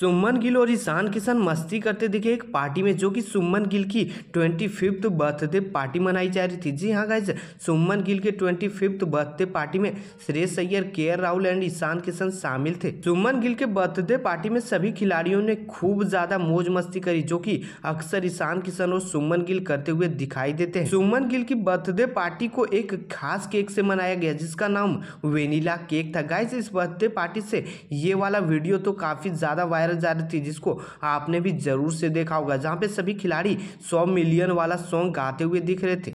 सुमन गिल और ईशान किशन मस्ती करते दिखे एक पार्टी में जो कि सुमन गिल की ट्वेंटी फिफ्थ बर्थडे पार्टी मनाई जा रही थी जी हाँ गाइज सुमन गिल के ट्वेंटी फिफ्थ बर्थडे पार्टी में Shreyas Iyer K R Rahul and Ishan Kishan शामिल थे सुमन गिल के बर्थडे पार्टी में सभी खिलाड़ियों ने खूब ज्यादा मौज मस्ती करी जो की अक्सर ईशान किशन और सुमन गिल करते हुए दिखाई देते है सुमन गिल की बर्थडे पार्टी को एक खास केक से मनाया गया जिसका नाम वेनिला केक था गाइज इस बर्थडे पार्टी से ये वाला वीडियो तो काफी ज्यादा वायरल वायरल जा रही थी जिसको आपने भी जरूर से देखा होगा जहाँ पे सभी खिलाड़ी सौ मिलियन वाला सॉन्ग गाते हुए दिख रहे थे